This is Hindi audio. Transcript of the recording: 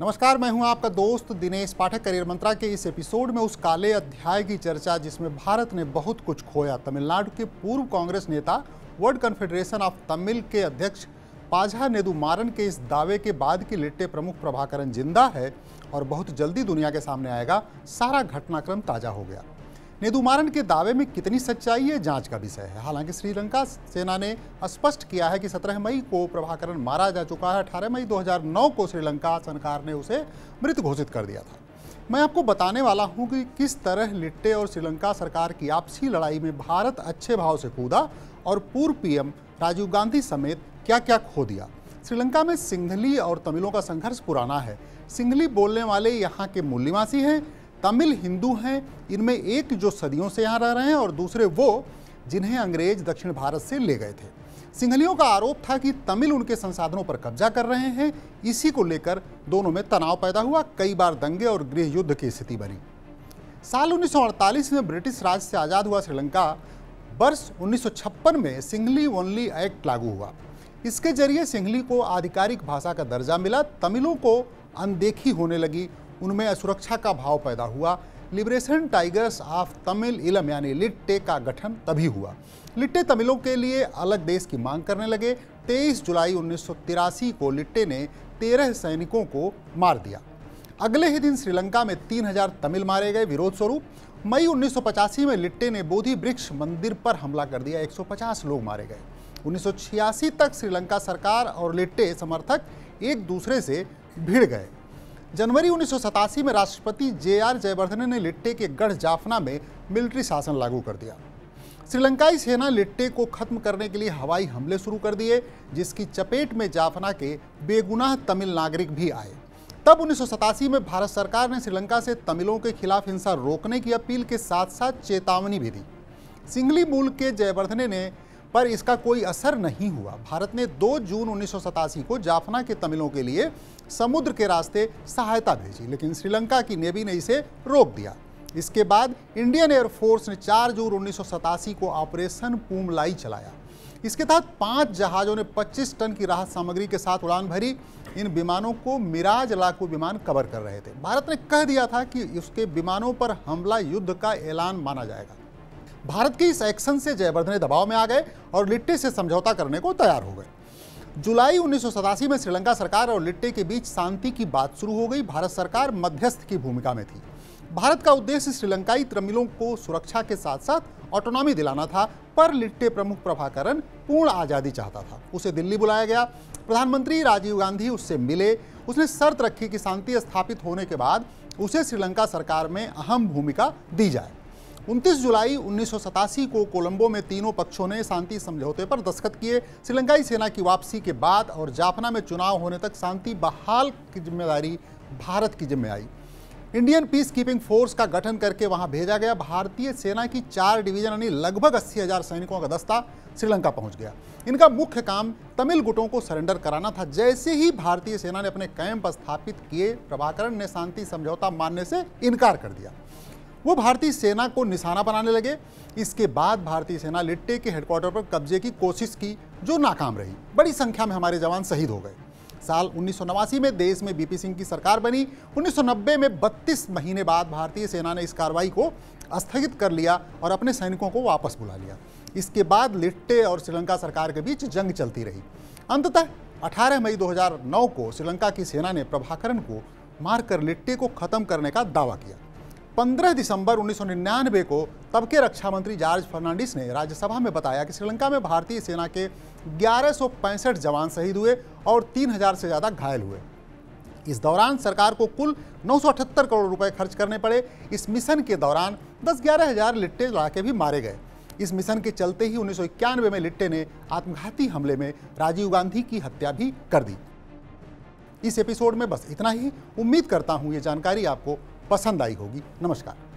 नमस्कार मैं हूं आपका दोस्त दिनेश पाठक करियर मंत्रा के इस एपिसोड में उस काले अध्याय की चर्चा जिसमें भारत ने बहुत कुछ खोया तमिलनाडु के पूर्व कांग्रेस नेता वर्ल्ड कन्फेडरेशन ऑफ तमिल के अध्यक्ष पाझा नेदुमारन के इस दावे के बाद की लिट्टे प्रमुख प्रभाकरण जिंदा है और बहुत जल्दी दुनिया के सामने आएगा सारा घटनाक्रम ताज़ा हो गया नेदुमारन के दावे में कितनी सच्चाई है जांच का विषय है हालांकि श्रीलंका सेना ने स्पष्ट किया है कि 17 मई को प्रभाकरण मारा जा चुका है 18 मई 2009 को श्रीलंका सरकार ने उसे मृत घोषित कर दिया था मैं आपको बताने वाला हूं कि किस तरह लिट्टे और श्रीलंका सरकार की आपसी लड़ाई में भारत अच्छे भाव से कूदा और पूर्व पी राजीव गांधी समेत क्या क्या खो दिया श्रीलंका में सिंघली और तमिलों का संघर्ष पुराना है सिंघली बोलने वाले यहाँ के मूल्यवासी हैं तमिल हिंदू हैं इनमें एक जो सदियों से यहाँ रह रहे हैं और दूसरे वो जिन्हें अंग्रेज दक्षिण भारत से ले गए थे सिंघलियों का आरोप था कि तमिल उनके संसाधनों पर कब्जा कर रहे हैं इसी को लेकर दोनों में तनाव पैदा हुआ कई बार दंगे और गृह युद्ध की स्थिति बनी साल 1948 में ब्रिटिश राज से आज़ाद हुआ श्रीलंका वर्ष 1956 में सिंगली ओनली एक्ट लागू हुआ इसके जरिए सिंगली को आधिकारिक भाषा का दर्जा मिला तमिलों को अनदेखी होने लगी उनमें असुरक्षा का भाव पैदा हुआ लिबरेशन टाइगर्स ऑफ तमिल इलम यानी लिट्टे का गठन तभी हुआ लिट्टे तमिलों के लिए अलग देश की मांग करने लगे 23 जुलाई उन्नीस को लिट्टे ने 13 सैनिकों को मार दिया अगले ही दिन श्रीलंका में 3000 तमिल मारे गए विरोध स्वरूप मई 1985 में लिट्टे ने बोधि वृक्ष मंदिर पर हमला कर दिया 150 लोग मारे गए 1986 तक श्रीलंका सरकार और लिट्टे समर्थक एक दूसरे से भिड़ गए जनवरी उन्नीस में राष्ट्रपति जे आर जयवर्धन ने लिट्टे के गढ़ जाफना में मिलिट्री शासन लागू कर दिया श्रीलंकाई सेना लिट्टे को खत्म करने के लिए हवाई हमले शुरू कर दिए जिसकी चपेट में जाफना के बेगुनाह तमिल नागरिक भी आए तब उन्नीस में भारत सरकार ने श्रीलंका से तमिलों के खिलाफ हिंसा रोकने की अपील के साथ साथ चेतावनी भी दी सिंगली मूल के जयवर्धने ने पर इसका कोई असर नहीं हुआ भारत ने 2 जून उन्नीस को जाफना के तमिलों के लिए समुद्र के रास्ते सहायता भेजी लेकिन श्रीलंका की नेवी ने इसे रोक दिया इसके बाद इंडियन एयरफोर्स ने 4 जून उन्नीस को ऑपरेशन पूमलाई चलाया इसके तहत पांच जहाज़ों ने 25 टन की राहत सामग्री के साथ उड़ान भरी इन विमानों को मिराज लाखों विमान कवर कर रहे थे भारत ने कह दिया था कि उसके विमानों पर हमला युद्ध का ऐलान माना जाएगा भारत के इस एक्शन से जयवर्धने दबाव में आ गए और लिट्टे से समझौता करने को तैयार हो गए जुलाई उन्नीस में श्रीलंका सरकार और लिट्टे के बीच शांति की बात शुरू हो गई भारत सरकार मध्यस्थ की भूमिका में थी भारत का उद्देश्य श्रीलंकाई तमिलों को सुरक्षा के साथ साथ ऑटोनॉमी दिलाना था पर लिट्टे प्रमुख प्रभाकरण पूर्ण आज़ादी चाहता था उसे दिल्ली बुलाया गया प्रधानमंत्री राजीव गांधी उससे मिले उसने शर्त रखी कि शांति स्थापित होने के बाद उसे श्रीलंका सरकार में अहम भूमिका दी जाए उनतीस जुलाई उन्नीस को कोलंबो में तीनों पक्षों ने शांति समझौते पर दस्तखत किए श्रीलंकाई सेना की वापसी के बाद और जाफना में चुनाव होने तक शांति बहाल की जिम्मेदारी भारत की जिम्मे आई इंडियन पीस कीपिंग फोर्स का गठन करके वहां भेजा गया भारतीय सेना की चार डिवीजन यानी लगभग अस्सी हजार सैनिकों का दस्ता श्रीलंका पहुंच गया इनका मुख्य काम तमिल गुटों को सरेंडर कराना था जैसे ही भारतीय सेना ने अपने कैंप स्थापित किए प्रभाकरण ने शांति समझौता मानने से इनकार कर दिया वो भारतीय सेना को निशाना बनाने लगे इसके बाद भारतीय सेना लिट्टे के हेडक्वार्टर पर कब्जे की कोशिश की जो नाकाम रही बड़ी संख्या में हमारे जवान शहीद हो गए साल उन्नीस में देश में बीपी सिंह की सरकार बनी 1990 में 32 महीने बाद भारतीय सेना ने इस कार्रवाई को स्थगित कर लिया और अपने सैनिकों को वापस बुला लिया इसके बाद लिट्टे और श्रीलंका सरकार के बीच जंग चलती रही अंततः 18 मई 2009 को श्रीलंका की सेना ने प्रभाकरण को मारकर लिट्टे को खत्म करने का दावा किया 15 दिसंबर उन्नीस को तब के रक्षा मंत्री जॉर्ज फर्नांडिस ने राज्यसभा में बताया कि श्रीलंका में भारतीय सेना के ग्यारह जवान शहीद हुए और 3000 से ज़्यादा घायल हुए इस दौरान सरकार को कुल नौ करोड़ रुपए खर्च करने पड़े इस मिशन के दौरान दस ग्यारह हजार लिट्टे लड़ाके भी मारे गए इस मिशन के चलते ही उन्नीस में लिट्टे ने आत्मघाती हमले में राजीव गांधी की हत्या भी कर दी इस एपिसोड में बस इतना ही उम्मीद करता हूँ ये जानकारी आपको पसंद आई होगी नमस्कार